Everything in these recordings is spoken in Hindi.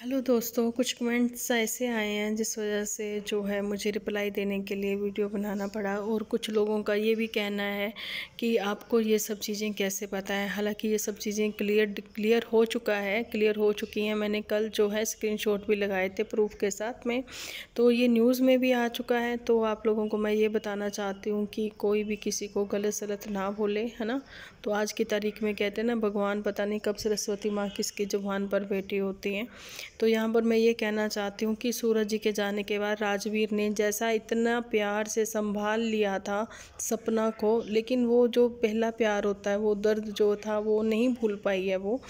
हेलो दोस्तों कुछ कमेंट्स ऐसे आए हैं जिस वजह से जो है मुझे रिप्लाई देने के लिए वीडियो बनाना पड़ा और कुछ लोगों का ये भी कहना है कि आपको ये सब चीज़ें कैसे पता है हालांकि ये सब चीज़ें क्लियर क्लियर हो चुका है क्लियर हो चुकी हैं मैंने कल जो है स्क्रीनशॉट भी लगाए थे प्रूफ के साथ में तो ये न्यूज़ में भी आ चुका है तो आप लोगों को मैं ये बताना चाहती हूँ कि कोई भी किसी को गलत सलत ना बोले है ना तो आज की तारीख में कहते हैं ना भगवान पता नहीं कब सरस्वती माँ किसकी जुबान पर बैठी होती हैं तो यहाँ पर मैं ये कहना चाहती हूँ कि सूरज जी के जाने के बाद राजवीर ने जैसा इतना प्यार से संभाल लिया था सपना को लेकिन वो जो पहला प्यार होता है वो दर्द जो था वो नहीं भूल पाई है वो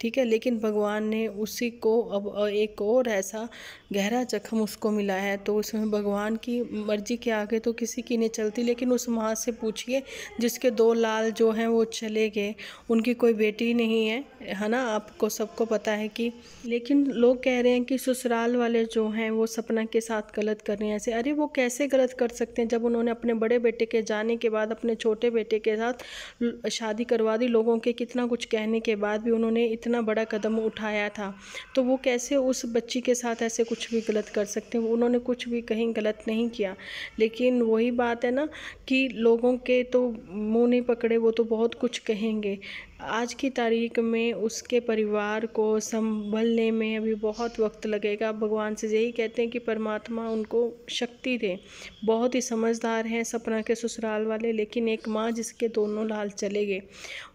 ठीक है लेकिन भगवान ने उसी को अब एक और ऐसा गहरा जख्म उसको मिला है तो उसमें भगवान की मर्जी के आगे तो किसी की नहीं चलती लेकिन उस माँ से पूछिए जिसके दो लाल जो हैं वो चले गए उनकी कोई बेटी नहीं है है ना आपको सबको पता है कि लेकिन लोग लोग कह रहे हैं कि ससुराल वाले जो हैं वो सपना के साथ गलत कर रहे हैं ऐसे अरे वो कैसे गलत कर सकते हैं जब उन्होंने अपने बड़े बेटे के जाने के बाद अपने छोटे बेटे के साथ शादी करवा दी लोगों के कितना कुछ कहने के बाद भी उन्होंने इतना बड़ा कदम उठाया था तो वो कैसे उस बच्ची के साथ ऐसे कुछ भी गलत कर सकते हैं उन्होंने कुछ भी कहीं गलत नहीं किया लेकिन वही बात है ना कि लोगों के तो मुँह नहीं पकड़े वो तो बहुत कुछ कहेंगे आज की तारीख में उसके परिवार को संभलने में अभी बहुत वक्त लगेगा भगवान से यही कहते हैं कि परमात्मा उनको शक्ति दे बहुत ही समझदार हैं सपना के ससुराल वाले लेकिन एक माँ जिसके दोनों लाल चले गए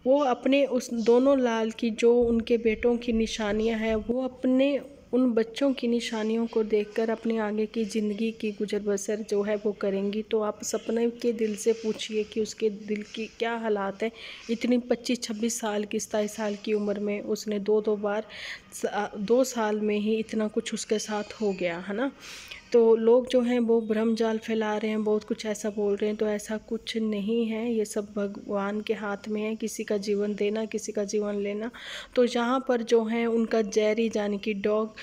वो अपने उस दोनों लाल की जो उनके बेटों की निशानियाँ हैं वो अपने उन बच्चों की निशानियों को देखकर अपने आगे की ज़िंदगी की गुजर बसर जो है वो करेंगी तो आप सपने के दिल से पूछिए कि उसके दिल की क्या हालात है इतनी पच्चीस छब्बीस साल की सताईस साल की उम्र में उसने दो दो बार दो साल में ही इतना कुछ उसके साथ हो गया है ना तो लोग जो हैं वो भ्रम जाल फैला रहे हैं बहुत कुछ ऐसा बोल रहे हैं तो ऐसा कुछ नहीं है ये सब भगवान के हाथ में है किसी का जीवन देना किसी का जीवन लेना तो यहाँ पर जो है उनका जैरी यानी कि डॉग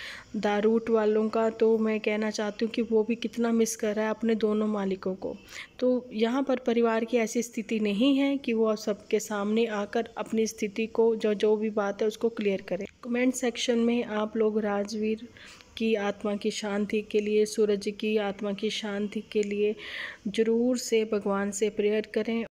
दारूट वालों का तो मैं कहना चाहती हूँ कि वो भी कितना मिस कर रहा है अपने दोनों मालिकों को तो यहाँ पर परिवार की ऐसी स्थिति नहीं है कि वो सबके सामने आकर अपनी स्थिति को जो जो भी बात है उसको क्लियर करें कमेंट सेक्शन में आप लोग राजवीर की आत्मा की शांति के लिए सूरज की आत्मा की शांति के लिए ज़रूर से भगवान से प्रेयर करें